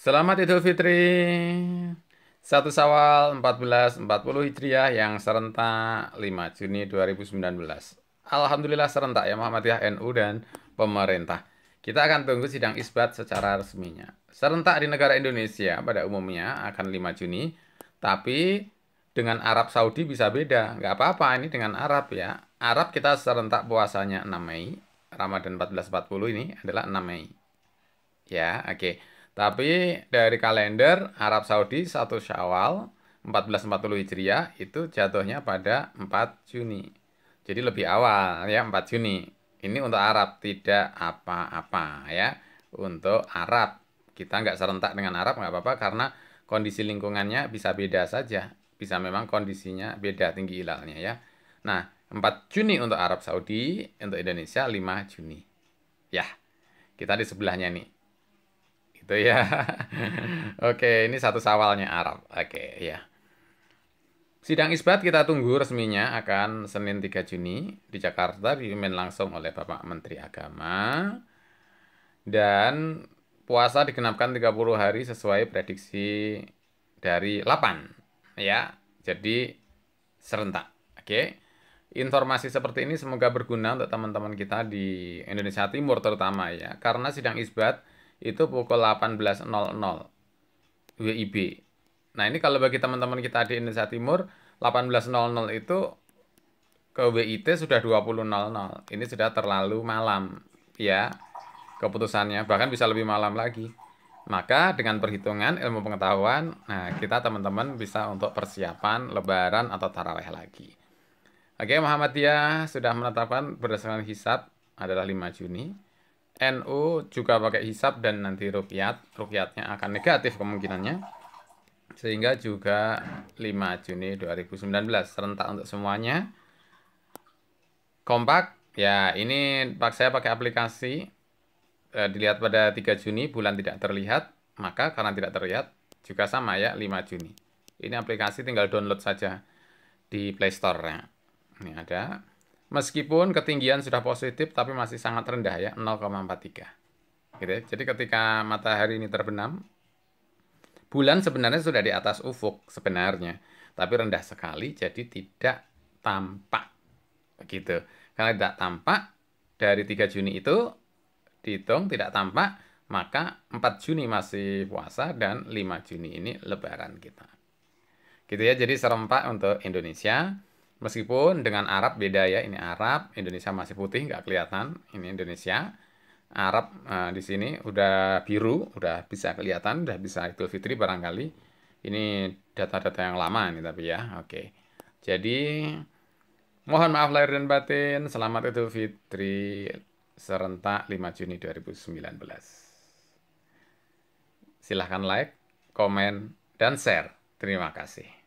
Selamat Idul Fitri. Satu Sawal 1440 Hijriah yang serentak 5 Juni 2019. Alhamdulillah serentak ya Muhammadiyah NU dan pemerintah. Kita akan tunggu sidang isbat secara resminya. Serentak di negara Indonesia pada umumnya akan 5 Juni, tapi dengan Arab Saudi bisa beda. Nggak apa-apa, ini dengan Arab ya. Arab kita serentak puasanya 6 Mei, Ramadan 1440 ini adalah 6 Mei. Ya, oke. Okay. Tapi dari kalender Arab Saudi 1 Syawal 1440 Hijriah itu jatuhnya pada 4 Juni. Jadi lebih awal ya 4 Juni. Ini untuk Arab tidak apa-apa ya. Untuk Arab kita nggak serentak dengan Arab nggak apa-apa karena kondisi lingkungannya bisa beda saja. Bisa memang kondisinya beda tinggi hilalnya ya. Nah 4 Juni untuk Arab Saudi, untuk Indonesia 5 Juni. Ya, kita di sebelahnya nih gitu ya. Oke, ini satu sawalnya Arab. Oke, ya. Sidang isbat kita tunggu resminya akan Senin 3 Juni di Jakarta dipimpin langsung oleh Bapak Menteri Agama. Dan puasa dikenapkan 30 hari sesuai prediksi dari 8 ya. Jadi serentak. Oke. Informasi seperti ini semoga berguna untuk teman-teman kita di Indonesia Timur terutama ya. Karena sidang isbat itu pukul 18.00 WIB. Nah ini kalau bagi teman-teman kita di Indonesia Timur 18.00 itu ke WIT sudah 20.00. Ini sudah terlalu malam ya keputusannya bahkan bisa lebih malam lagi. Maka dengan perhitungan ilmu pengetahuan, nah kita teman-teman bisa untuk persiapan lebaran atau taraweh lagi. Oke, Muhammadiyah sudah menetapkan berdasarkan hisab adalah 5 Juni. NU juga pakai hisap dan nanti rupiat. Rupiatnya akan negatif kemungkinannya. Sehingga juga 5 Juni 2019 serentak untuk semuanya. Kompak. Ya, ini saya pakai aplikasi e, dilihat pada 3 Juni bulan tidak terlihat, maka karena tidak terlihat juga sama ya 5 Juni. Ini aplikasi tinggal download saja di Play Store-nya. Ini ada Meskipun ketinggian sudah positif tapi masih sangat rendah ya, 0,43. Gitu ya. Jadi ketika matahari ini terbenam, bulan sebenarnya sudah di atas ufuk sebenarnya, tapi rendah sekali jadi tidak tampak. Begitu. Karena tidak tampak dari 3 Juni itu dihitung tidak tampak, maka 4 Juni masih puasa dan 5 Juni ini lebaran kita. Gitu ya, jadi serempak untuk Indonesia. Meskipun dengan Arab beda ya, ini Arab, Indonesia masih putih, nggak kelihatan, ini Indonesia. Arab uh, di sini udah biru, udah bisa kelihatan, udah bisa Idul Fitri barangkali. Ini data-data yang lama ini tapi ya, oke. Jadi mohon maaf lahir dan batin, selamat Idul Fitri serentak 5 Juni 2019. Silahkan like, komen, dan share. Terima kasih.